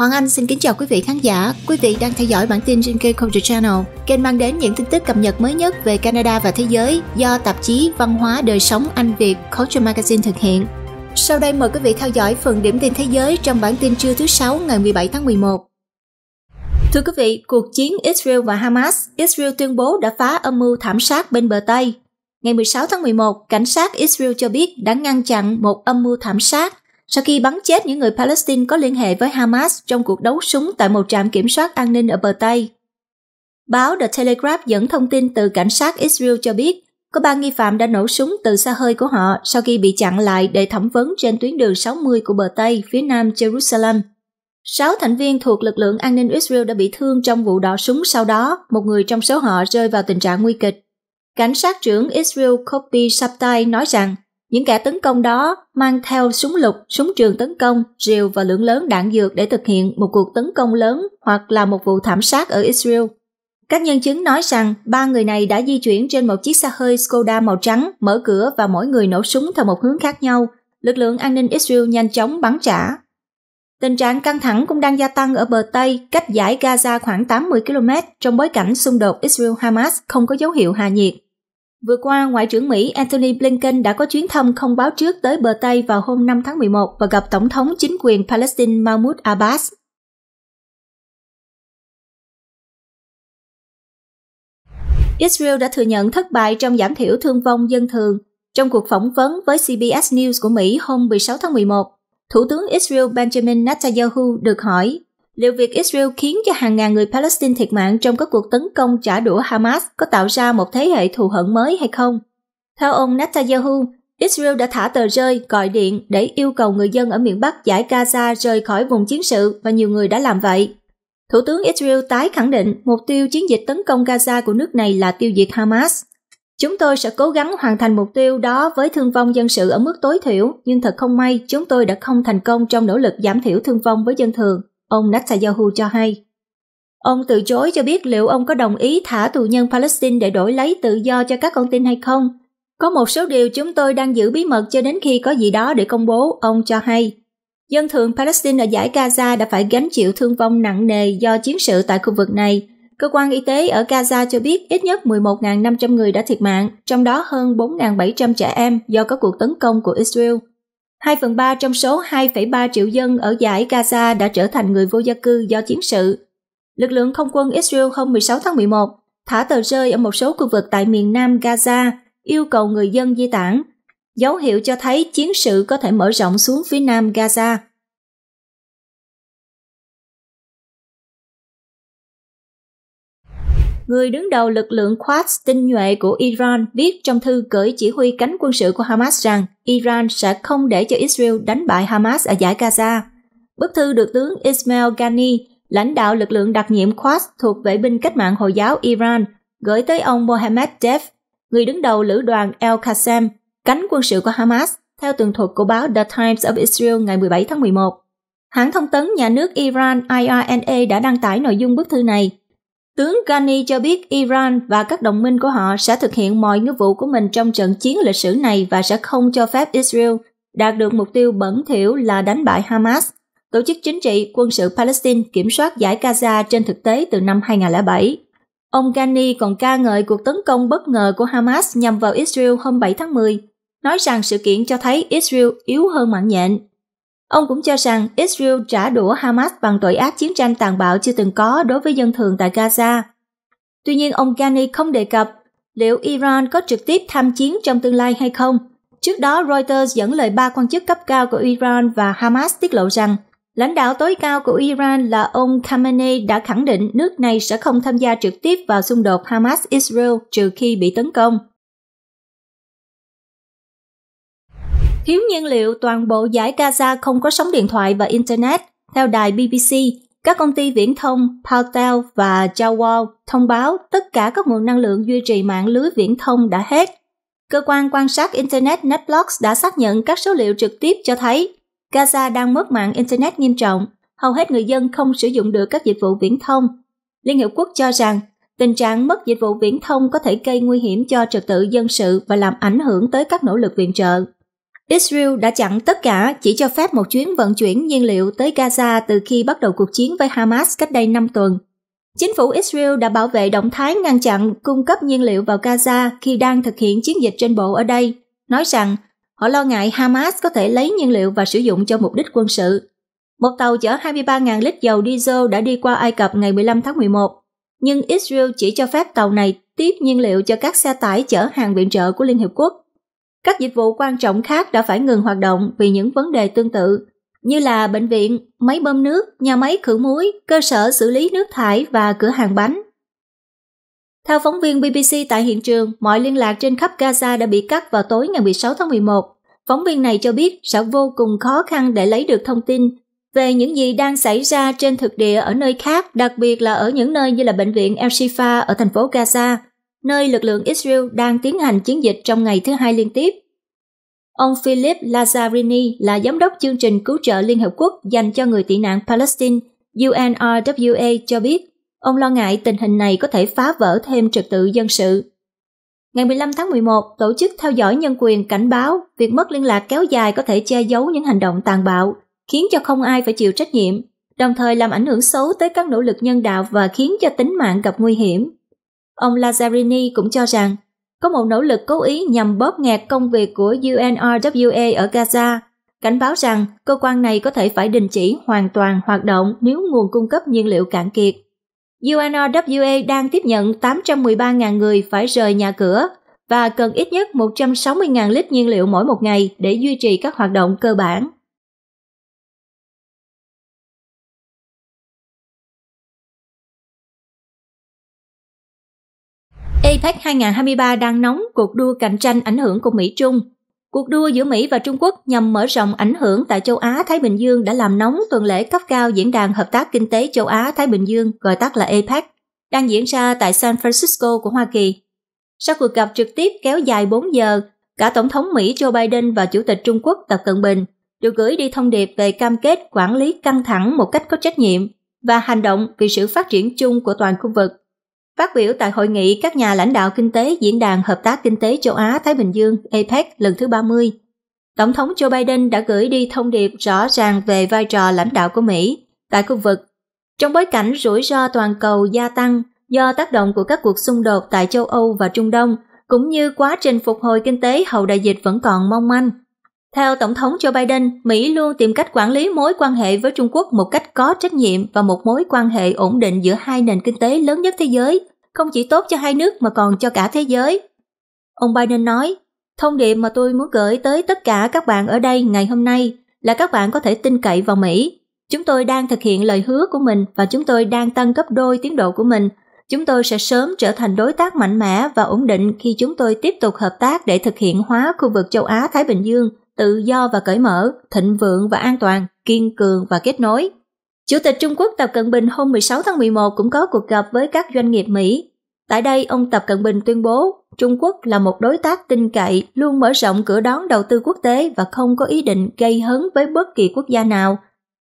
Hoàng Anh xin kính chào quý vị khán giả. Quý vị đang theo dõi bản tin Jinky Culture Channel, kênh mang đến những tin tức cập nhật mới nhất về Canada và thế giới do tạp chí Văn hóa đời sống Anh Việt Culture Magazine thực hiện. Sau đây mời quý vị theo dõi phần điểm tin thế giới trong bản tin trưa thứ Sáu ngày 17 tháng 11. Thưa quý vị, cuộc chiến Israel và Hamas, Israel tuyên bố đã phá âm mưu thảm sát bên bờ Tây. Ngày 16 tháng 11, cảnh sát Israel cho biết đã ngăn chặn một âm mưu thảm sát sau khi bắn chết những người Palestine có liên hệ với Hamas trong cuộc đấu súng tại một trạm kiểm soát an ninh ở bờ Tây. Báo The Telegraph dẫn thông tin từ cảnh sát Israel cho biết có ba nghi phạm đã nổ súng từ xa hơi của họ sau khi bị chặn lại để thẩm vấn trên tuyến đường 60 của bờ Tây phía nam Jerusalem. Sáu thành viên thuộc lực lượng an ninh Israel đã bị thương trong vụ đọ súng sau đó, một người trong số họ rơi vào tình trạng nguy kịch. Cảnh sát trưởng Israel Kobi Sabtai nói rằng những kẻ tấn công đó mang theo súng lục, súng trường tấn công, rìu và lượng lớn đạn dược để thực hiện một cuộc tấn công lớn hoặc là một vụ thảm sát ở Israel. Các nhân chứng nói rằng ba người này đã di chuyển trên một chiếc xe hơi Skoda màu trắng, mở cửa và mỗi người nổ súng theo một hướng khác nhau. Lực lượng an ninh Israel nhanh chóng bắn trả. Tình trạng căng thẳng cũng đang gia tăng ở bờ Tây, cách giải Gaza khoảng 80 km trong bối cảnh xung đột Israel-Hamas không có dấu hiệu hạ nhiệt. Vừa qua, Ngoại trưởng Mỹ Antony Blinken đã có chuyến thăm không báo trước tới bờ Tây vào hôm 5 tháng 11 và gặp Tổng thống chính quyền Palestine Mahmoud Abbas. Israel đã thừa nhận thất bại trong giảm thiểu thương vong dân thường. Trong cuộc phỏng vấn với CBS News của Mỹ hôm 16 tháng 11, Thủ tướng Israel Benjamin Netanyahu được hỏi liệu việc Israel khiến cho hàng ngàn người Palestine thiệt mạng trong các cuộc tấn công trả đũa Hamas có tạo ra một thế hệ thù hận mới hay không? Theo ông Netanyahu, Israel đã thả tờ rơi, gọi điện để yêu cầu người dân ở miền Bắc giải Gaza rời khỏi vùng chiến sự và nhiều người đã làm vậy. Thủ tướng Israel tái khẳng định mục tiêu chiến dịch tấn công Gaza của nước này là tiêu diệt Hamas. Chúng tôi sẽ cố gắng hoàn thành mục tiêu đó với thương vong dân sự ở mức tối thiểu, nhưng thật không may chúng tôi đã không thành công trong nỗ lực giảm thiểu thương vong với dân thường. Ông Netanyahu cho hay. Ông từ chối cho biết liệu ông có đồng ý thả tù nhân Palestine để đổi lấy tự do cho các con tin hay không. Có một số điều chúng tôi đang giữ bí mật cho đến khi có gì đó để công bố, ông cho hay. Dân thường Palestine ở giải Gaza đã phải gánh chịu thương vong nặng nề do chiến sự tại khu vực này. Cơ quan y tế ở Gaza cho biết ít nhất 11.500 người đã thiệt mạng, trong đó hơn 4.700 trẻ em do các cuộc tấn công của Israel. 2 phần 3 trong số 2,3 triệu dân ở giải Gaza đã trở thành người vô gia cư do chiến sự. Lực lượng không quân Israel hôm 16 tháng 11 thả tờ rơi ở một số khu vực tại miền nam Gaza, yêu cầu người dân di tản, dấu hiệu cho thấy chiến sự có thể mở rộng xuống phía nam Gaza. người đứng đầu lực lượng Quds tinh nhuệ của Iran viết trong thư gửi chỉ huy cánh quân sự của Hamas rằng Iran sẽ không để cho Israel đánh bại Hamas ở giải Gaza. Bức thư được tướng Ismail Ghani, lãnh đạo lực lượng đặc nhiệm Quds thuộc vệ binh cách mạng Hồi giáo Iran, gửi tới ông Mohammed Def, người đứng đầu lữ đoàn El Qassam, cánh quân sự của Hamas, theo tường thuật của báo The Times of Israel ngày 17 tháng 11. Hãng thông tấn nhà nước Iran IRNA đã đăng tải nội dung bức thư này Tướng Ghani cho biết Iran và các đồng minh của họ sẽ thực hiện mọi nghĩa vụ của mình trong trận chiến lịch sử này và sẽ không cho phép Israel đạt được mục tiêu bẩn thỉu là đánh bại Hamas, tổ chức chính trị quân sự Palestine kiểm soát giải Gaza trên thực tế từ năm 2007. Ông Ghani còn ca ngợi cuộc tấn công bất ngờ của Hamas nhằm vào Israel hôm 7 tháng 10, nói rằng sự kiện cho thấy Israel yếu hơn mạng nhện Ông cũng cho rằng Israel trả đũa Hamas bằng tội ác chiến tranh tàn bạo chưa từng có đối với dân thường tại Gaza. Tuy nhiên, ông Ghani không đề cập liệu Iran có trực tiếp tham chiến trong tương lai hay không. Trước đó, Reuters dẫn lời ba quan chức cấp cao của Iran và Hamas tiết lộ rằng lãnh đạo tối cao của Iran là ông Khamenei đã khẳng định nước này sẽ không tham gia trực tiếp vào xung đột Hamas-Israel trừ khi bị tấn công. Thiếu nhiên liệu toàn bộ giải Gaza không có sóng điện thoại và Internet. Theo đài BBC, các công ty viễn thông Paltel và Jawal thông báo tất cả các nguồn năng lượng duy trì mạng lưới viễn thông đã hết. Cơ quan quan sát Internet Netblocks đã xác nhận các số liệu trực tiếp cho thấy Gaza đang mất mạng Internet nghiêm trọng, hầu hết người dân không sử dụng được các dịch vụ viễn thông. Liên Hiệp Quốc cho rằng tình trạng mất dịch vụ viễn thông có thể gây nguy hiểm cho trật tự dân sự và làm ảnh hưởng tới các nỗ lực viện trợ. Israel đã chặn tất cả chỉ cho phép một chuyến vận chuyển nhiên liệu tới Gaza từ khi bắt đầu cuộc chiến với Hamas cách đây 5 tuần. Chính phủ Israel đã bảo vệ động thái ngăn chặn cung cấp nhiên liệu vào Gaza khi đang thực hiện chiến dịch trên bộ ở đây, nói rằng họ lo ngại Hamas có thể lấy nhiên liệu và sử dụng cho mục đích quân sự. Một tàu chở 23.000 lít dầu diesel đã đi qua Ai Cập ngày 15 tháng 11, nhưng Israel chỉ cho phép tàu này tiếp nhiên liệu cho các xe tải chở hàng viện trợ của Liên Hiệp Quốc các dịch vụ quan trọng khác đã phải ngừng hoạt động vì những vấn đề tương tự, như là bệnh viện, máy bơm nước, nhà máy khử muối, cơ sở xử lý nước thải và cửa hàng bánh. Theo phóng viên BBC tại hiện trường, mọi liên lạc trên khắp Gaza đã bị cắt vào tối ngày 16 tháng 11. Phóng viên này cho biết sẽ vô cùng khó khăn để lấy được thông tin về những gì đang xảy ra trên thực địa ở nơi khác, đặc biệt là ở những nơi như là bệnh viện El Shifa ở thành phố Gaza, nơi lực lượng Israel đang tiến hành chiến dịch trong ngày thứ hai liên tiếp. Ông Philip Lazzarini là giám đốc chương trình cứu trợ Liên Hợp Quốc dành cho người tị nạn Palestine UNRWA cho biết ông lo ngại tình hình này có thể phá vỡ thêm trật tự dân sự. Ngày 15 tháng 11, Tổ chức Theo dõi Nhân quyền cảnh báo việc mất liên lạc kéo dài có thể che giấu những hành động tàn bạo, khiến cho không ai phải chịu trách nhiệm, đồng thời làm ảnh hưởng xấu tới các nỗ lực nhân đạo và khiến cho tính mạng gặp nguy hiểm. Ông Lazzarini cũng cho rằng có một nỗ lực cố ý nhằm bóp nghẹt công việc của UNRWA ở Gaza, cảnh báo rằng cơ quan này có thể phải đình chỉ hoàn toàn hoạt động nếu nguồn cung cấp nhiên liệu cạn kiệt. UNRWA đang tiếp nhận 813.000 người phải rời nhà cửa và cần ít nhất 160.000 lít nhiên liệu mỗi một ngày để duy trì các hoạt động cơ bản. Tech 2023 đang nóng cuộc đua cạnh tranh ảnh hưởng của Mỹ-Trung. Cuộc đua giữa Mỹ và Trung Quốc nhằm mở rộng ảnh hưởng tại châu Á-Thái Bình Dương đã làm nóng tuần lễ cấp cao Diễn đàn Hợp tác Kinh tế châu Á-Thái Bình Dương, gọi tắt là APEC, đang diễn ra tại San Francisco của Hoa Kỳ. Sau cuộc gặp trực tiếp kéo dài 4 giờ, cả Tổng thống Mỹ Joe Biden và Chủ tịch Trung Quốc Tập Cận Bình được gửi đi thông điệp về cam kết quản lý căng thẳng một cách có trách nhiệm và hành động vì sự phát triển chung của toàn khu vực Phát biểu tại hội nghị các nhà lãnh đạo kinh tế Diễn đàn Hợp tác Kinh tế Châu Á-Thái Bình Dương APEC lần thứ 30, Tổng thống Joe Biden đã gửi đi thông điệp rõ ràng về vai trò lãnh đạo của Mỹ tại khu vực. Trong bối cảnh rủi ro toàn cầu gia tăng do tác động của các cuộc xung đột tại châu Âu và Trung Đông, cũng như quá trình phục hồi kinh tế hậu đại dịch vẫn còn mong manh. Theo Tổng thống Joe Biden, Mỹ luôn tìm cách quản lý mối quan hệ với Trung Quốc một cách có trách nhiệm và một mối quan hệ ổn định giữa hai nền kinh tế lớn nhất thế giới không chỉ tốt cho hai nước mà còn cho cả thế giới. Ông Biden nói, thông điệp mà tôi muốn gửi tới tất cả các bạn ở đây ngày hôm nay là các bạn có thể tin cậy vào Mỹ. Chúng tôi đang thực hiện lời hứa của mình và chúng tôi đang tăng gấp đôi tiến độ của mình. Chúng tôi sẽ sớm trở thành đối tác mạnh mẽ và ổn định khi chúng tôi tiếp tục hợp tác để thực hiện hóa khu vực châu Á-Thái Bình Dương tự do và cởi mở, thịnh vượng và an toàn, kiên cường và kết nối. Chủ tịch Trung Quốc Tập Cận Bình hôm 16 tháng 11 cũng có cuộc gặp với các doanh nghiệp Mỹ. Tại đây, ông Tập Cận Bình tuyên bố Trung Quốc là một đối tác tin cậy, luôn mở rộng cửa đón đầu tư quốc tế và không có ý định gây hấn với bất kỳ quốc gia nào.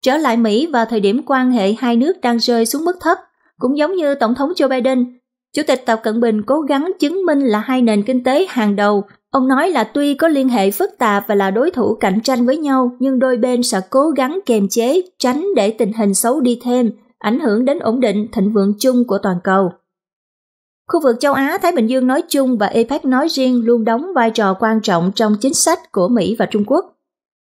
Trở lại Mỹ vào thời điểm quan hệ hai nước đang rơi xuống mức thấp, cũng giống như Tổng thống Joe Biden, Chủ tịch Tập Cận Bình cố gắng chứng minh là hai nền kinh tế hàng đầu Ông nói là tuy có liên hệ phức tạp và là đối thủ cạnh tranh với nhau, nhưng đôi bên sẽ cố gắng kiềm chế, tránh để tình hình xấu đi thêm, ảnh hưởng đến ổn định thịnh vượng chung của toàn cầu. Khu vực châu Á, Thái Bình Dương nói chung và APEC nói riêng luôn đóng vai trò quan trọng trong chính sách của Mỹ và Trung Quốc.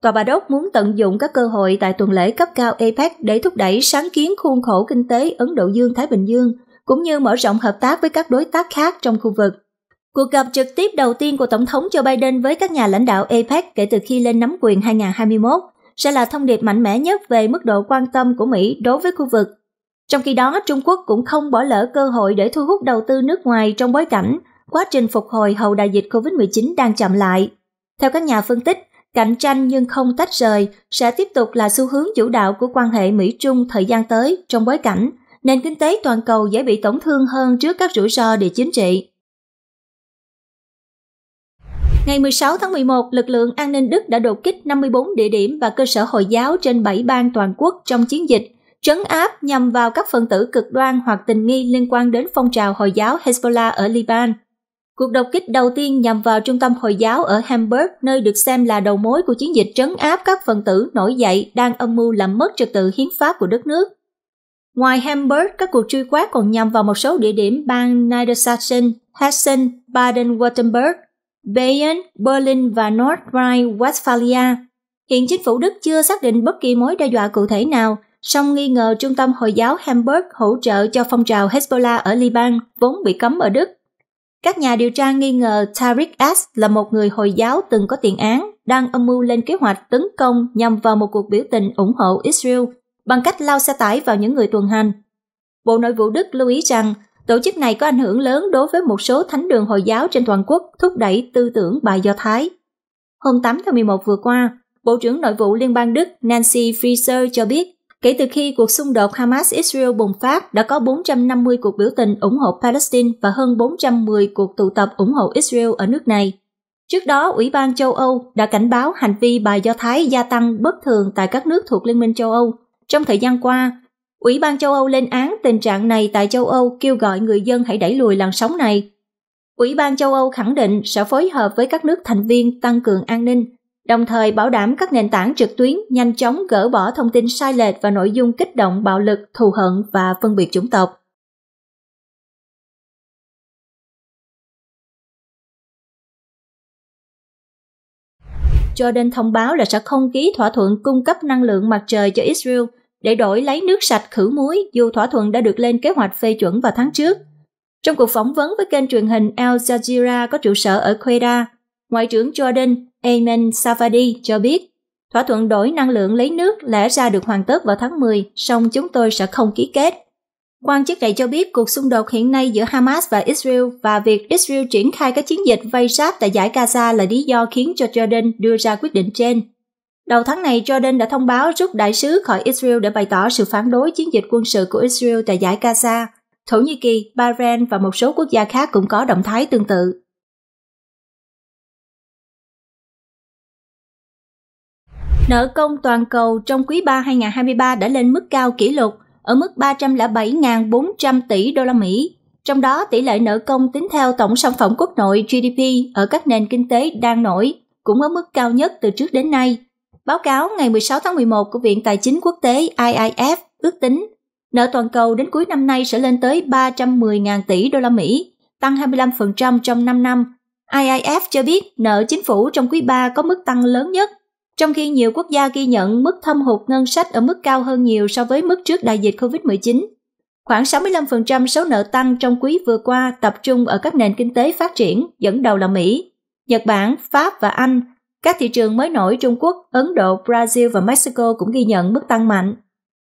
Tòa Bà Đốc muốn tận dụng các cơ hội tại tuần lễ cấp cao APEC để thúc đẩy sáng kiến khuôn khổ kinh tế Ấn Độ Dương-Thái Bình Dương, cũng như mở rộng hợp tác với các đối tác khác trong khu vực – Cuộc gặp trực tiếp đầu tiên của Tổng thống Joe Biden với các nhà lãnh đạo APEC kể từ khi lên nắm quyền 2021 sẽ là thông điệp mạnh mẽ nhất về mức độ quan tâm của Mỹ đối với khu vực. Trong khi đó, Trung Quốc cũng không bỏ lỡ cơ hội để thu hút đầu tư nước ngoài trong bối cảnh quá trình phục hồi hậu đại dịch COVID-19 đang chậm lại. Theo các nhà phân tích, cạnh tranh nhưng không tách rời sẽ tiếp tục là xu hướng chủ đạo của quan hệ Mỹ-Trung thời gian tới trong bối cảnh nền kinh tế toàn cầu dễ bị tổn thương hơn trước các rủi ro địa chính trị Ngày 16 tháng 11, lực lượng an ninh Đức đã đột kích 54 địa điểm và cơ sở Hồi giáo trên 7 bang toàn quốc trong chiến dịch, trấn áp nhằm vào các phần tử cực đoan hoặc tình nghi liên quan đến phong trào Hồi giáo Hezbollah ở Liban. Cuộc đột kích đầu tiên nhằm vào trung tâm Hồi giáo ở Hamburg, nơi được xem là đầu mối của chiến dịch trấn áp các phần tử nổi dậy đang âm mưu làm mất trật tự hiến pháp của đất nước. Ngoài Hamburg, các cuộc truy quét còn nhằm vào một số địa điểm bang Niedersachsen, Hessen, Baden-Württemberg, Bayern, Berlin và North Rhine-Westphalia. Hiện chính phủ Đức chưa xác định bất kỳ mối đe dọa cụ thể nào, song nghi ngờ trung tâm Hồi giáo Hamburg hỗ trợ cho phong trào Hezbollah ở Liban, vốn bị cấm ở Đức. Các nhà điều tra nghi ngờ Tariq S là một người Hồi giáo từng có tiền án, đang âm mưu lên kế hoạch tấn công nhằm vào một cuộc biểu tình ủng hộ Israel bằng cách lao xe tải vào những người tuần hành. Bộ Nội vụ Đức lưu ý rằng Tổ chức này có ảnh hưởng lớn đối với một số thánh đường Hồi giáo trên toàn quốc thúc đẩy tư tưởng bài Do Thái. Hôm 8 tháng 11 vừa qua, Bộ trưởng Nội vụ Liên bang Đức Nancy Fraser cho biết, kể từ khi cuộc xung đột Hamas-Israel bùng phát đã có 450 cuộc biểu tình ủng hộ Palestine và hơn 410 cuộc tụ tập ủng hộ Israel ở nước này. Trước đó, Ủy ban châu Âu đã cảnh báo hành vi bài Do Thái gia tăng bất thường tại các nước thuộc Liên minh châu Âu. Trong thời gian qua, Ủy ban châu Âu lên án tình trạng này tại châu Âu kêu gọi người dân hãy đẩy lùi làn sóng này. Ủy ban châu Âu khẳng định sẽ phối hợp với các nước thành viên tăng cường an ninh, đồng thời bảo đảm các nền tảng trực tuyến nhanh chóng gỡ bỏ thông tin sai lệch và nội dung kích động bạo lực, thù hận và phân biệt chủng tộc. Jordan thông báo là sẽ không ký thỏa thuận cung cấp năng lượng mặt trời cho Israel – để đổi lấy nước sạch khử muối dù thỏa thuận đã được lên kế hoạch phê chuẩn vào tháng trước. Trong cuộc phỏng vấn với kênh truyền hình Al Jazeera có trụ sở ở Quetta, Ngoại trưởng Jordan Ayman Safadi cho biết thỏa thuận đổi năng lượng lấy nước lẽ ra được hoàn tất vào tháng 10, song chúng tôi sẽ không ký kết. Quan chức này cho biết cuộc xung đột hiện nay giữa Hamas và Israel và việc Israel triển khai các chiến dịch vây sát tại giải Gaza là lý do khiến cho Jordan đưa ra quyết định trên. Đầu tháng này, Jordan đã thông báo rút đại sứ khỏi Israel để bày tỏ sự phản đối chiến dịch quân sự của Israel tại giải Gaza. Thổ Nhĩ Kỳ, Bahrain và một số quốc gia khác cũng có động thái tương tự. Nợ công toàn cầu trong quý 3 2023 đã lên mức cao kỷ lục ở mức 307.400 tỷ đô la Mỹ. Trong đó, tỷ lệ nợ công tính theo tổng sản phẩm quốc nội GDP ở các nền kinh tế đang nổi cũng ở mức cao nhất từ trước đến nay – Báo cáo ngày 16 tháng 11 của Viện Tài chính Quốc tế IIF ước tính nợ toàn cầu đến cuối năm nay sẽ lên tới 310.000 tỷ đô la Mỹ, tăng 25% trong 5 năm. IIF cho biết nợ chính phủ trong quý 3 có mức tăng lớn nhất, trong khi nhiều quốc gia ghi nhận mức thâm hụt ngân sách ở mức cao hơn nhiều so với mức trước đại dịch COVID-19. Khoảng 65% số nợ tăng trong quý vừa qua tập trung ở các nền kinh tế phát triển, dẫn đầu là Mỹ, Nhật Bản, Pháp và Anh các thị trường mới nổi Trung Quốc, Ấn Độ, Brazil và Mexico cũng ghi nhận mức tăng mạnh.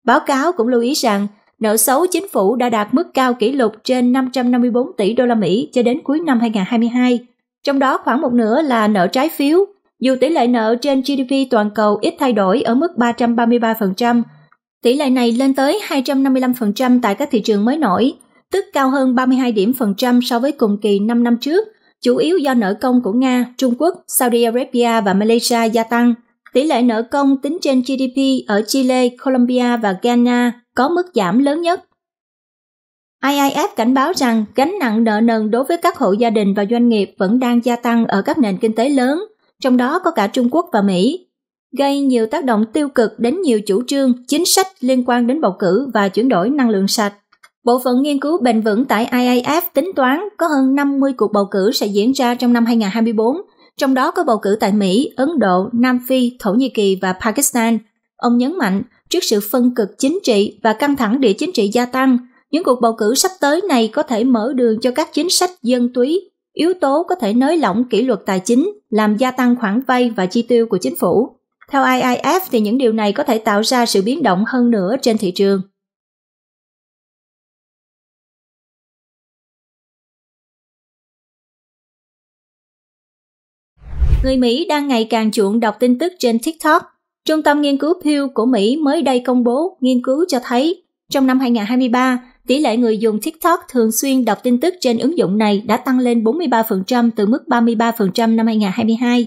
Báo cáo cũng lưu ý rằng nợ xấu chính phủ đã đạt mức cao kỷ lục trên 554 tỷ đô la Mỹ cho đến cuối năm 2022, trong đó khoảng một nửa là nợ trái phiếu. Dù tỷ lệ nợ trên GDP toàn cầu ít thay đổi ở mức 333%, tỷ lệ này lên tới 255% tại các thị trường mới nổi, tức cao hơn 32 điểm phần trăm so với cùng kỳ 5 năm trước chủ yếu do nợ công của Nga, Trung Quốc, Saudi Arabia và Malaysia gia tăng. Tỷ lệ nợ công tính trên GDP ở Chile, Colombia và Ghana có mức giảm lớn nhất. IIF cảnh báo rằng gánh nặng nợ nần đối với các hộ gia đình và doanh nghiệp vẫn đang gia tăng ở các nền kinh tế lớn, trong đó có cả Trung Quốc và Mỹ, gây nhiều tác động tiêu cực đến nhiều chủ trương, chính sách liên quan đến bầu cử và chuyển đổi năng lượng sạch. Bộ phận nghiên cứu bền vững tại IIF tính toán có hơn 50 cuộc bầu cử sẽ diễn ra trong năm 2024, trong đó có bầu cử tại Mỹ, Ấn Độ, Nam Phi, Thổ Nhĩ Kỳ và Pakistan. Ông nhấn mạnh, trước sự phân cực chính trị và căng thẳng địa chính trị gia tăng, những cuộc bầu cử sắp tới này có thể mở đường cho các chính sách dân túy, yếu tố có thể nới lỏng kỷ luật tài chính, làm gia tăng khoản vay và chi tiêu của chính phủ. Theo IIF thì những điều này có thể tạo ra sự biến động hơn nữa trên thị trường. người Mỹ đang ngày càng chuộng đọc tin tức trên TikTok. Trung tâm nghiên cứu Pew của Mỹ mới đây công bố nghiên cứu cho thấy trong năm 2023, tỷ lệ người dùng TikTok thường xuyên đọc tin tức trên ứng dụng này đã tăng lên 43% từ mức 33% năm 2022.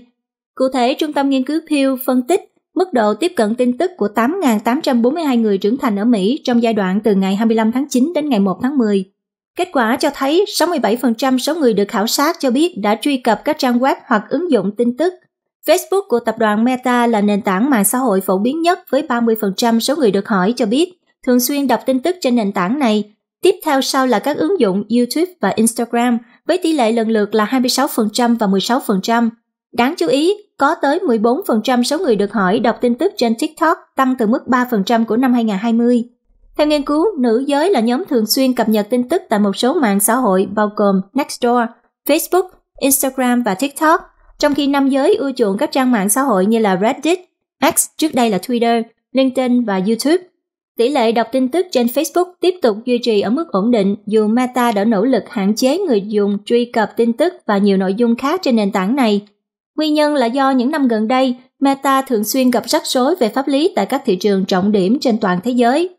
Cụ thể, Trung tâm nghiên cứu Pew phân tích mức độ tiếp cận tin tức của 8.842 người trưởng thành ở Mỹ trong giai đoạn từ ngày 25 tháng 9 đến ngày 1 tháng 10. Kết quả cho thấy 67% số người được khảo sát cho biết đã truy cập các trang web hoặc ứng dụng tin tức. Facebook của tập đoàn Meta là nền tảng mạng xã hội phổ biến nhất với 30% số người được hỏi cho biết thường xuyên đọc tin tức trên nền tảng này. Tiếp theo sau là các ứng dụng YouTube và Instagram với tỷ lệ lần lượt là 26% và 16%. Đáng chú ý, có tới 14% số người được hỏi đọc tin tức trên TikTok tăng từ mức 3% của năm 2020. Theo nghiên cứu, nữ giới là nhóm thường xuyên cập nhật tin tức tại một số mạng xã hội bao gồm Nextdoor, Facebook, Instagram và TikTok, trong khi nam giới ưa chuộng các trang mạng xã hội như là Reddit, X trước đây là Twitter, LinkedIn và YouTube. Tỷ lệ đọc tin tức trên Facebook tiếp tục duy trì ở mức ổn định dù Meta đã nỗ lực hạn chế người dùng truy cập tin tức và nhiều nội dung khác trên nền tảng này. Nguyên nhân là do những năm gần đây, Meta thường xuyên gặp rắc rối về pháp lý tại các thị trường trọng điểm trên toàn thế giới.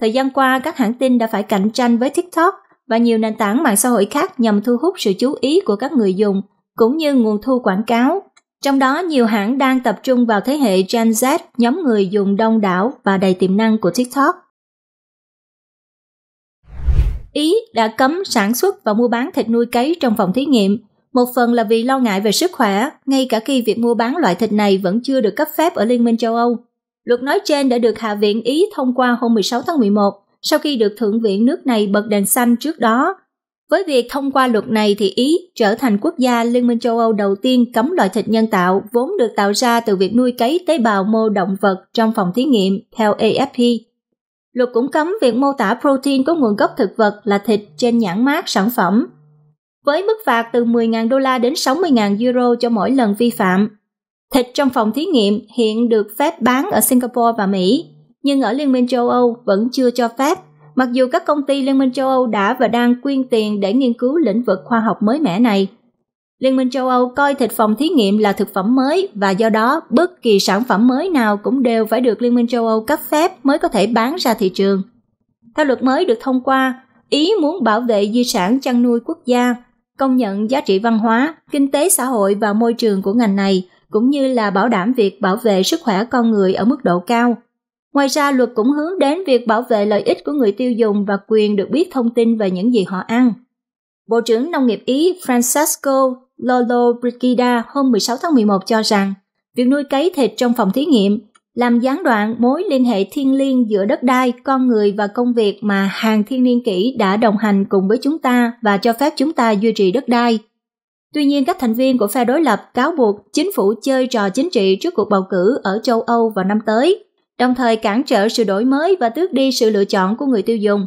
Thời gian qua, các hãng tin đã phải cạnh tranh với TikTok và nhiều nền tảng mạng xã hội khác nhằm thu hút sự chú ý của các người dùng, cũng như nguồn thu quảng cáo. Trong đó, nhiều hãng đang tập trung vào thế hệ Gen Z, nhóm người dùng đông đảo và đầy tiềm năng của TikTok. Ý đã cấm sản xuất và mua bán thịt nuôi cấy trong phòng thí nghiệm, một phần là vì lo ngại về sức khỏe, ngay cả khi việc mua bán loại thịt này vẫn chưa được cấp phép ở Liên minh châu Âu. Luật nói trên đã được Hạ viện Ý thông qua hôm 16 tháng 11, sau khi được Thượng viện nước này bật đèn xanh trước đó. Với việc thông qua luật này thì Ý trở thành quốc gia Liên minh châu Âu đầu tiên cấm loại thịt nhân tạo vốn được tạo ra từ việc nuôi cấy tế bào mô động vật trong phòng thí nghiệm, theo AFP. Luật cũng cấm việc mô tả protein có nguồn gốc thực vật là thịt trên nhãn mát sản phẩm. Với mức phạt từ 10.000 đô la đến 60.000 euro cho mỗi lần vi phạm, Thịt trong phòng thí nghiệm hiện được phép bán ở Singapore và Mỹ, nhưng ở Liên minh châu Âu vẫn chưa cho phép, mặc dù các công ty Liên minh châu Âu đã và đang quyên tiền để nghiên cứu lĩnh vực khoa học mới mẻ này. Liên minh châu Âu coi thịt phòng thí nghiệm là thực phẩm mới và do đó bất kỳ sản phẩm mới nào cũng đều phải được Liên minh châu Âu cấp phép mới có thể bán ra thị trường. Theo luật mới được thông qua, Ý muốn bảo vệ di sản chăn nuôi quốc gia, công nhận giá trị văn hóa, kinh tế xã hội và môi trường của ngành này – cũng như là bảo đảm việc bảo vệ sức khỏe con người ở mức độ cao. Ngoài ra, luật cũng hướng đến việc bảo vệ lợi ích của người tiêu dùng và quyền được biết thông tin về những gì họ ăn. Bộ trưởng Nông nghiệp Ý Francesco Lolo Brigida hôm 16 tháng 11 cho rằng, việc nuôi cấy thịt trong phòng thí nghiệm làm gián đoạn mối liên hệ thiên liêng giữa đất đai, con người và công việc mà hàng thiên niên kỷ đã đồng hành cùng với chúng ta và cho phép chúng ta duy trì đất đai, Tuy nhiên, các thành viên của phe đối lập cáo buộc chính phủ chơi trò chính trị trước cuộc bầu cử ở châu Âu vào năm tới, đồng thời cản trở sự đổi mới và tước đi sự lựa chọn của người tiêu dùng.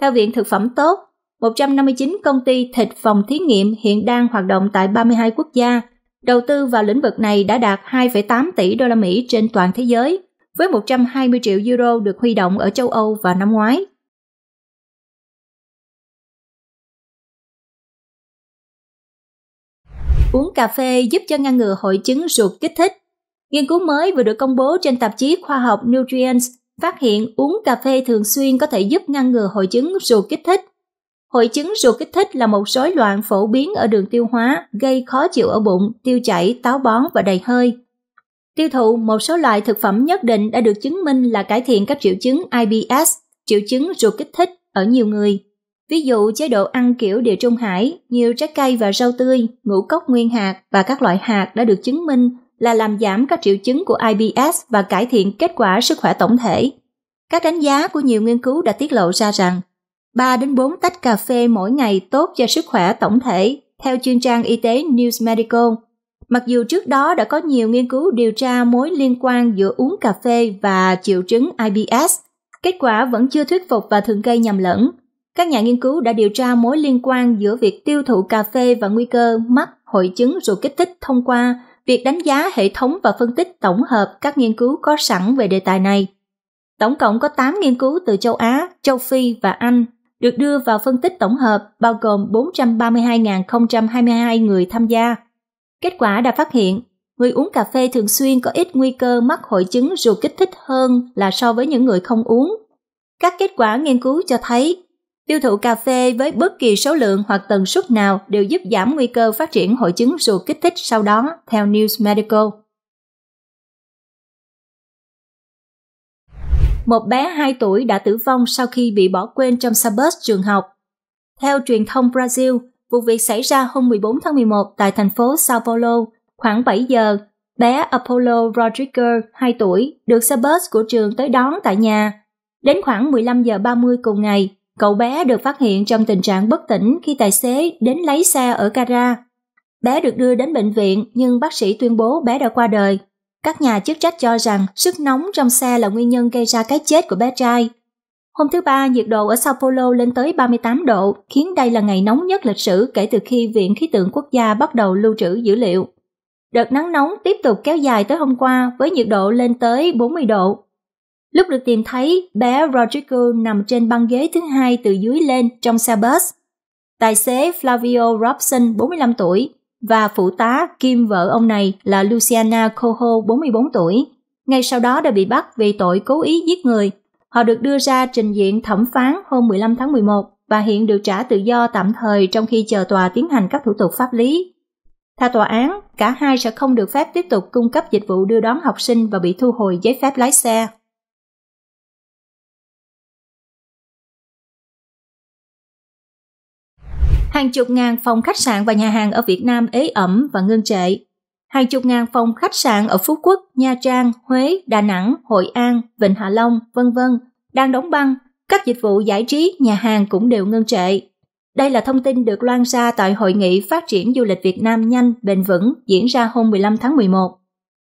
Theo Viện Thực phẩm Tốt, 159 công ty thịt phòng thí nghiệm hiện đang hoạt động tại 32 quốc gia. Đầu tư vào lĩnh vực này đã đạt 2,8 tỷ đô la Mỹ trên toàn thế giới, với 120 triệu euro được huy động ở châu Âu vào năm ngoái. uống cà phê giúp cho ngăn ngừa hội chứng ruột kích thích. Nghiên cứu mới vừa được công bố trên tạp chí khoa học Nutrients phát hiện uống cà phê thường xuyên có thể giúp ngăn ngừa hội chứng ruột kích thích. Hội chứng ruột kích thích là một rối loạn phổ biến ở đường tiêu hóa gây khó chịu ở bụng, tiêu chảy, táo bón và đầy hơi. Tiêu thụ một số loại thực phẩm nhất định đã được chứng minh là cải thiện các triệu chứng IBS, triệu chứng ruột kích thích ở nhiều người. Ví dụ chế độ ăn kiểu địa trung hải, nhiều trái cây và rau tươi, ngũ cốc nguyên hạt và các loại hạt đã được chứng minh là làm giảm các triệu chứng của IBS và cải thiện kết quả sức khỏe tổng thể. Các đánh giá của nhiều nghiên cứu đã tiết lộ ra rằng 3 đến 4 tách cà phê mỗi ngày tốt cho sức khỏe tổng thể, theo chuyên trang y tế News Medical. Mặc dù trước đó đã có nhiều nghiên cứu điều tra mối liên quan giữa uống cà phê và triệu chứng IBS, kết quả vẫn chưa thuyết phục và thường gây nhầm lẫn. Các nhà nghiên cứu đã điều tra mối liên quan giữa việc tiêu thụ cà phê và nguy cơ mắc hội chứng ruột kích thích thông qua việc đánh giá hệ thống và phân tích tổng hợp các nghiên cứu có sẵn về đề tài này. Tổng cộng có 8 nghiên cứu từ châu Á, châu Phi và Anh được đưa vào phân tích tổng hợp bao gồm 432.022 người tham gia. Kết quả đã phát hiện, người uống cà phê thường xuyên có ít nguy cơ mắc hội chứng ruột kích thích hơn là so với những người không uống. Các kết quả nghiên cứu cho thấy Tiêu thụ cà phê với bất kỳ số lượng hoặc tần suất nào đều giúp giảm nguy cơ phát triển hội chứng ruột kích thích sau đó, theo News Medical. Một bé 2 tuổi đã tử vong sau khi bị bỏ quên trong xe bus trường học. Theo truyền thông Brazil, vụ việc xảy ra hôm 14 tháng 11 tại thành phố Sao Paulo, khoảng 7 giờ, bé Apollo Rodriguez, 2 tuổi, được xe bus của trường tới đón tại nhà. Đến khoảng 15 giờ 30 cùng ngày, Cậu bé được phát hiện trong tình trạng bất tỉnh khi tài xế đến lấy xe ở Cara. Bé được đưa đến bệnh viện nhưng bác sĩ tuyên bố bé đã qua đời. Các nhà chức trách cho rằng sức nóng trong xe là nguyên nhân gây ra cái chết của bé trai. Hôm thứ Ba, nhiệt độ ở Sao Paulo lên tới 38 độ, khiến đây là ngày nóng nhất lịch sử kể từ khi Viện Khí tượng Quốc gia bắt đầu lưu trữ dữ liệu. Đợt nắng nóng tiếp tục kéo dài tới hôm qua với nhiệt độ lên tới 40 độ. Lúc được tìm thấy, bé Rodrigo nằm trên băng ghế thứ hai từ dưới lên trong xe bus. Tài xế Flavio Robson, 45 tuổi, và phụ tá kim vợ ông này là Luciana Coho, 44 tuổi. Ngay sau đó đã bị bắt vì tội cố ý giết người. Họ được đưa ra trình diện thẩm phán hôm 15 tháng 11 và hiện được trả tự do tạm thời trong khi chờ tòa tiến hành các thủ tục pháp lý. Theo tòa án, cả hai sẽ không được phép tiếp tục cung cấp dịch vụ đưa đón học sinh và bị thu hồi giấy phép lái xe. Hàng chục ngàn phòng khách sạn và nhà hàng ở Việt Nam ế ẩm và ngưng trệ. Hàng chục ngàn phòng khách sạn ở Phú Quốc, Nha Trang, Huế, Đà Nẵng, Hội An, Vịnh Hạ Long, vân vân đang đóng băng. Các dịch vụ giải trí, nhà hàng cũng đều ngưng trệ. Đây là thông tin được loan ra tại Hội nghị Phát triển Du lịch Việt Nam nhanh, bền vững diễn ra hôm 15 tháng 11.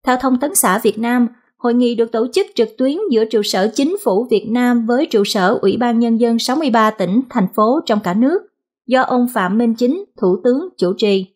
Theo Thông tấn xã Việt Nam, hội nghị được tổ chức trực tuyến giữa trụ sở chính phủ Việt Nam với trụ sở Ủy ban Nhân dân 63 tỉnh, thành phố trong cả nước do ông Phạm Minh Chính, Thủ tướng, chủ trì.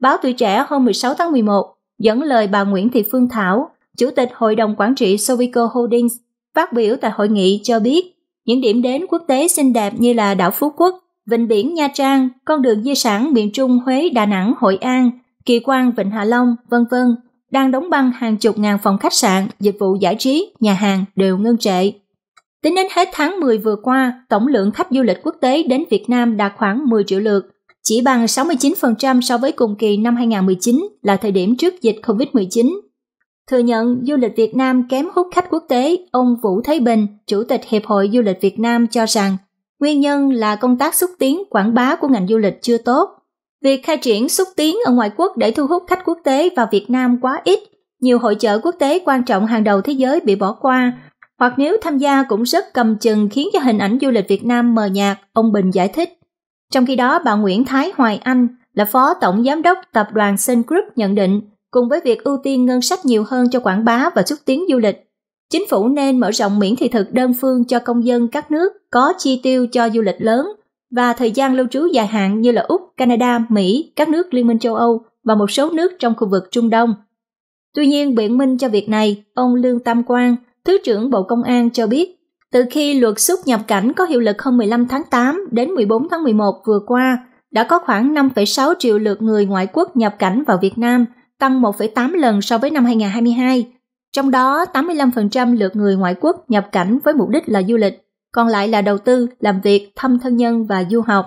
Báo Tuổi Trẻ hôm 16 tháng 11 dẫn lời bà Nguyễn Thị Phương Thảo, Chủ tịch Hội đồng Quản trị Sovico Holdings, phát biểu tại hội nghị cho biết những điểm đến quốc tế xinh đẹp như là đảo Phú Quốc, Vịnh Biển Nha Trang, con đường di sản miền Trung Huế Đà Nẵng Hội An, Kỳ Quan Vịnh Hạ Long, vân vân đang đóng băng hàng chục ngàn phòng khách sạn, dịch vụ giải trí, nhà hàng đều ngưng trệ. Tính đến hết tháng 10 vừa qua, tổng lượng khách du lịch quốc tế đến Việt Nam đạt khoảng 10 triệu lượt, chỉ bằng 69% so với cùng kỳ năm 2019 là thời điểm trước dịch COVID-19. Thừa nhận du lịch Việt Nam kém hút khách quốc tế, ông Vũ Thế Bình, Chủ tịch Hiệp hội Du lịch Việt Nam cho rằng nguyên nhân là công tác xúc tiến quảng bá của ngành du lịch chưa tốt. Việc khai triển xúc tiến ở ngoại quốc để thu hút khách quốc tế vào Việt Nam quá ít, nhiều hội chợ quốc tế quan trọng hàng đầu thế giới bị bỏ qua hoặc nếu tham gia cũng rất cầm chừng khiến cho hình ảnh du lịch Việt Nam mờ nhạt, ông Bình giải thích. Trong khi đó, bà Nguyễn Thái Hoài Anh là Phó Tổng Giám đốc Tập đoàn Sun Group nhận định, cùng với việc ưu tiên ngân sách nhiều hơn cho quảng bá và xúc tiến du lịch, chính phủ nên mở rộng miễn thị thực đơn phương cho công dân các nước có chi tiêu cho du lịch lớn và thời gian lưu trú dài hạn như là Úc, Canada, Mỹ, các nước Liên minh châu Âu và một số nước trong khu vực Trung Đông. Tuy nhiên, biện minh cho việc này, ông Lương Tam Quang, Thứ trưởng Bộ Công an cho biết, từ khi luật xuất nhập cảnh có hiệu lực hôm 15 tháng 8 đến 14 tháng 11 vừa qua, đã có khoảng 5,6 triệu lượt người ngoại quốc nhập cảnh vào Việt Nam, tăng 1,8 lần so với năm 2022. Trong đó, 85% lượt người ngoại quốc nhập cảnh với mục đích là du lịch, còn lại là đầu tư, làm việc, thăm thân nhân và du học.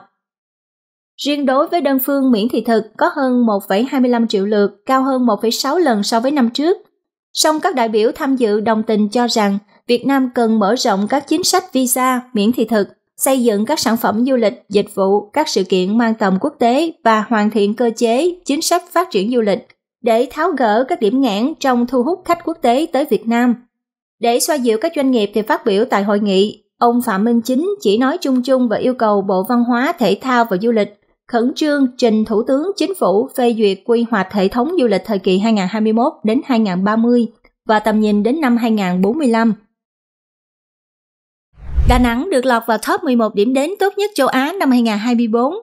Riêng đối với đơn phương miễn thị thực có hơn 1,25 triệu lượt, cao hơn 1,6 lần so với năm trước – Song các đại biểu tham dự đồng tình cho rằng Việt Nam cần mở rộng các chính sách visa miễn thị thực, xây dựng các sản phẩm du lịch, dịch vụ, các sự kiện mang tầm quốc tế và hoàn thiện cơ chế, chính sách phát triển du lịch để tháo gỡ các điểm nghẽn trong thu hút khách quốc tế tới Việt Nam. Để xoa dịu các doanh nghiệp thì phát biểu tại hội nghị, ông Phạm Minh Chính chỉ nói chung chung và yêu cầu Bộ Văn hóa, Thể thao và Du lịch khẩn trương trình Thủ tướng Chính phủ phê duyệt quy hoạch hệ thống du lịch thời kỳ 2021 đến 2030 và tầm nhìn đến năm 2045. Đà Nẵng được lọt vào top 11 điểm đến tốt nhất châu Á năm 2024.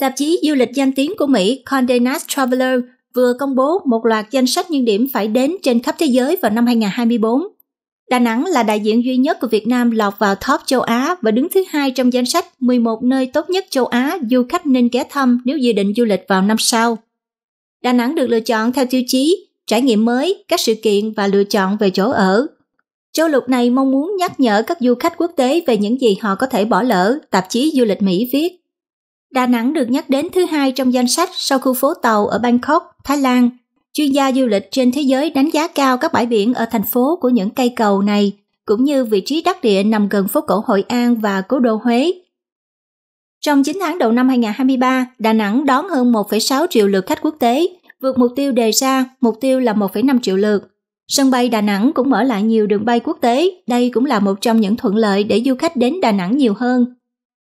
Tạp chí du lịch danh tiếng của Mỹ Condé Nast Traveler vừa công bố một loạt danh sách những điểm phải đến trên khắp thế giới vào năm 2024. Đà Nẵng là đại diện duy nhất của Việt Nam lọt vào top châu Á và đứng thứ hai trong danh sách 11 nơi tốt nhất châu Á du khách nên ghé thăm nếu dự định du lịch vào năm sau. Đà Nẵng được lựa chọn theo tiêu chí trải nghiệm mới, các sự kiện và lựa chọn về chỗ ở. Châu lục này mong muốn nhắc nhở các du khách quốc tế về những gì họ có thể bỏ lỡ, tạp chí du lịch Mỹ viết. Đà Nẵng được nhắc đến thứ hai trong danh sách sau khu phố tàu ở Bangkok, Thái Lan Chuyên gia du lịch trên thế giới đánh giá cao các bãi biển ở thành phố của những cây cầu này, cũng như vị trí đắc địa nằm gần phố cổ Hội An và cố đô Huế. Trong 9 tháng đầu năm 2023, Đà Nẵng đón hơn 1,6 triệu lượt khách quốc tế, vượt mục tiêu đề ra, mục tiêu là 1,5 triệu lượt. Sân bay Đà Nẵng cũng mở lại nhiều đường bay quốc tế, đây cũng là một trong những thuận lợi để du khách đến Đà Nẵng nhiều hơn.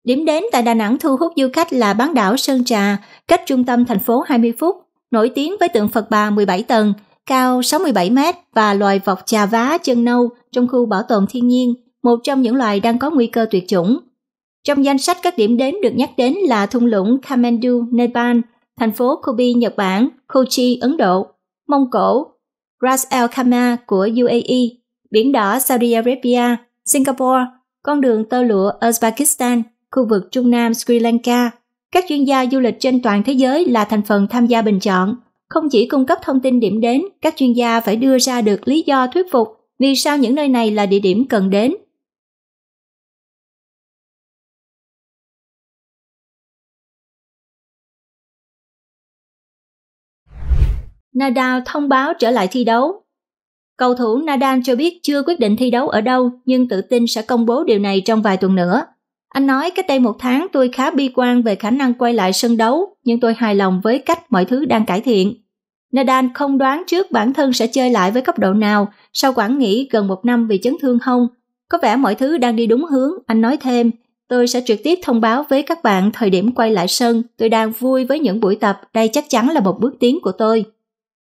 Điểm đến tại Đà Nẵng thu hút du khách là bán đảo Sơn Trà, cách trung tâm thành phố 20 phút, nổi tiếng với tượng Phật bà 17 tầng, cao 67 mét và loài vọc trà vá chân nâu trong khu bảo tồn thiên nhiên, một trong những loài đang có nguy cơ tuyệt chủng. Trong danh sách các điểm đến được nhắc đến là thung lũng Kamendu, Nepal, thành phố Kobe, Nhật Bản, Kochi, Ấn Độ, Mông Cổ, Ras El Khaimah của UAE, biển đỏ Saudi Arabia, Singapore, con đường tơ lụa Uzbekistan, khu vực Trung Nam Sri Lanka, các chuyên gia du lịch trên toàn thế giới là thành phần tham gia bình chọn. Không chỉ cung cấp thông tin điểm đến, các chuyên gia phải đưa ra được lý do thuyết phục vì sao những nơi này là địa điểm cần đến. Nadal thông báo trở lại thi đấu. Cầu thủ Nadal cho biết chưa quyết định thi đấu ở đâu nhưng tự tin sẽ công bố điều này trong vài tuần nữa. Anh nói cách đây một tháng tôi khá bi quan về khả năng quay lại sân đấu, nhưng tôi hài lòng với cách mọi thứ đang cải thiện. Nadal không đoán trước bản thân sẽ chơi lại với cấp độ nào sau quãng nghỉ gần một năm vì chấn thương hông. Có vẻ mọi thứ đang đi đúng hướng, anh nói thêm. Tôi sẽ trực tiếp thông báo với các bạn thời điểm quay lại sân. Tôi đang vui với những buổi tập, đây chắc chắn là một bước tiến của tôi.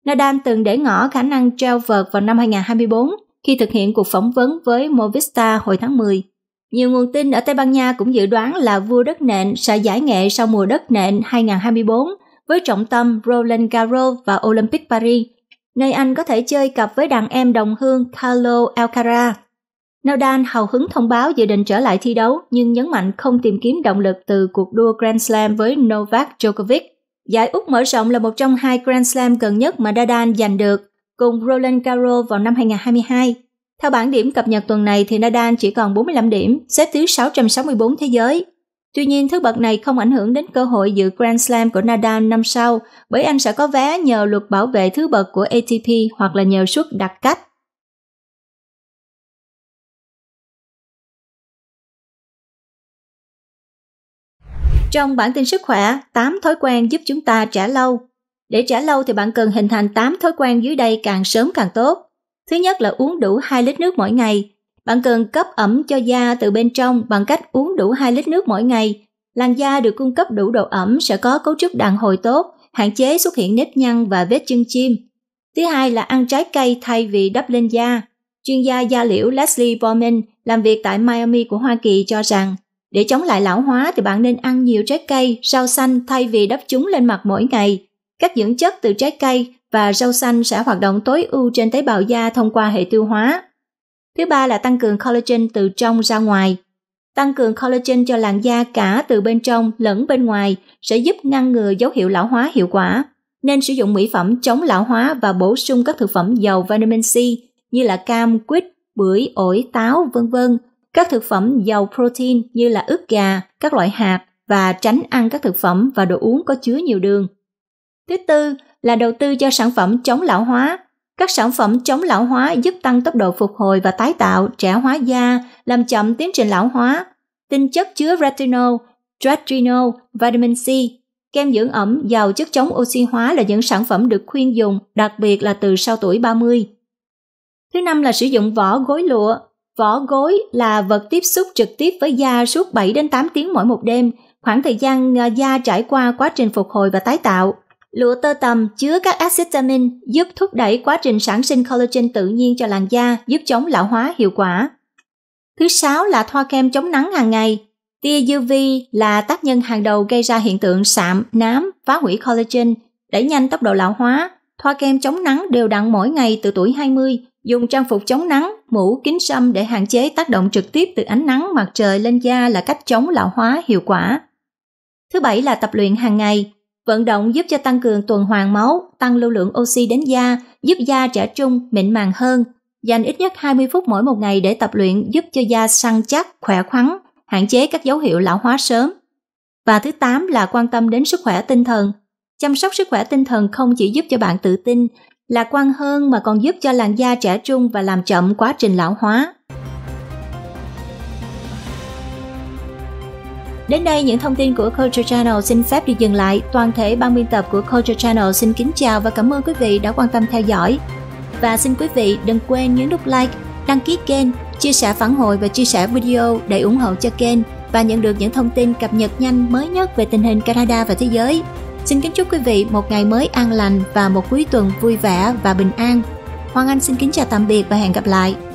Nadal từng để ngỏ khả năng treo vợt vào năm 2024 khi thực hiện cuộc phỏng vấn với Movistar hồi tháng 10. Nhiều nguồn tin ở Tây Ban Nha cũng dự đoán là vua đất nện sẽ giải nghệ sau mùa đất nện 2024 với trọng tâm Roland Garros và Olympic Paris, nơi anh có thể chơi cặp với đàn em đồng hương Carlo Alcaraz. Nadal hào hứng thông báo dự định trở lại thi đấu nhưng nhấn mạnh không tìm kiếm động lực từ cuộc đua Grand Slam với Novak Djokovic. Giải Úc mở rộng là một trong hai Grand Slam gần nhất mà Nadal giành được, cùng Roland Garros vào năm 2022 theo bảng điểm cập nhật tuần này thì Nadal chỉ còn 45 điểm, xếp thứ 664 thế giới. Tuy nhiên, thứ bậc này không ảnh hưởng đến cơ hội dự Grand Slam của Nadal năm sau, bởi anh sẽ có vé nhờ luật bảo vệ thứ bậc của ATP hoặc là nhờ suất đặc cách. Trong bản tin sức khỏe, 8 thói quen giúp chúng ta trả lâu. Để trả lâu thì bạn cần hình thành 8 thói quen dưới đây càng sớm càng tốt. Thứ nhất là uống đủ 2 lít nước mỗi ngày. Bạn cần cấp ẩm cho da từ bên trong bằng cách uống đủ 2 lít nước mỗi ngày. Làn da được cung cấp đủ độ ẩm sẽ có cấu trúc đàn hồi tốt, hạn chế xuất hiện nếp nhăn và vết chân chim. Thứ hai là ăn trái cây thay vì đắp lên da. Chuyên gia da liễu Leslie Borman làm việc tại Miami của Hoa Kỳ cho rằng để chống lại lão hóa thì bạn nên ăn nhiều trái cây, rau xanh thay vì đắp chúng lên mặt mỗi ngày. Các dưỡng chất từ trái cây và rau xanh sẽ hoạt động tối ưu trên tế bào da thông qua hệ tiêu hóa. Thứ ba là tăng cường collagen từ trong ra ngoài. Tăng cường collagen cho làn da cả từ bên trong lẫn bên ngoài sẽ giúp ngăn ngừa dấu hiệu lão hóa hiệu quả. Nên sử dụng mỹ phẩm chống lão hóa và bổ sung các thực phẩm giàu vitamin C như là cam, quýt, bưởi, ổi, táo, vân vân. Các thực phẩm giàu protein như là ức gà, các loại hạt và tránh ăn các thực phẩm và đồ uống có chứa nhiều đường. Thứ tư là đầu tư cho sản phẩm chống lão hóa. Các sản phẩm chống lão hóa giúp tăng tốc độ phục hồi và tái tạo, trẻ hóa da, làm chậm tiến trình lão hóa. Tinh chất chứa retinol, retinol vitamin C, kem dưỡng ẩm giàu chất chống oxy hóa là những sản phẩm được khuyên dùng, đặc biệt là từ sau tuổi 30. Thứ năm là sử dụng vỏ gối lụa. Vỏ gối là vật tiếp xúc trực tiếp với da suốt 7 đến 8 tiếng mỗi một đêm, khoảng thời gian à, da trải qua quá trình phục hồi và tái tạo. Lụa tơ tằm chứa các axit amin giúp thúc đẩy quá trình sản sinh collagen tự nhiên cho làn da, giúp chống lão hóa hiệu quả. Thứ sáu là thoa kem chống nắng hàng ngày. Tia UV là tác nhân hàng đầu gây ra hiện tượng sạm, nám, phá hủy collagen, đẩy nhanh tốc độ lão hóa. Thoa kem chống nắng đều đặn mỗi ngày từ tuổi 20, dùng trang phục chống nắng, mũ, kính sâm để hạn chế tác động trực tiếp từ ánh nắng mặt trời lên da là cách chống lão hóa hiệu quả. Thứ bảy là tập luyện hàng ngày. Vận động giúp cho tăng cường tuần hoàn máu, tăng lưu lượng oxy đến da, giúp da trẻ trung, mịn màng hơn. Dành ít nhất 20 phút mỗi một ngày để tập luyện giúp cho da săn chắc, khỏe khoắn, hạn chế các dấu hiệu lão hóa sớm. Và thứ 8 là quan tâm đến sức khỏe tinh thần. Chăm sóc sức khỏe tinh thần không chỉ giúp cho bạn tự tin, lạc quan hơn mà còn giúp cho làn da trẻ trung và làm chậm quá trình lão hóa. Đến đây, những thông tin của Culture Channel xin phép được dừng lại. Toàn thể ban biên tập của Culture Channel xin kính chào và cảm ơn quý vị đã quan tâm theo dõi. Và xin quý vị đừng quên nhấn nút like, đăng ký kênh, chia sẻ phản hồi và chia sẻ video để ủng hộ cho kênh và nhận được những thông tin cập nhật nhanh mới nhất về tình hình Canada và thế giới. Xin kính chúc quý vị một ngày mới an lành và một cuối tuần vui vẻ và bình an. Hoàng Anh xin kính chào tạm biệt và hẹn gặp lại.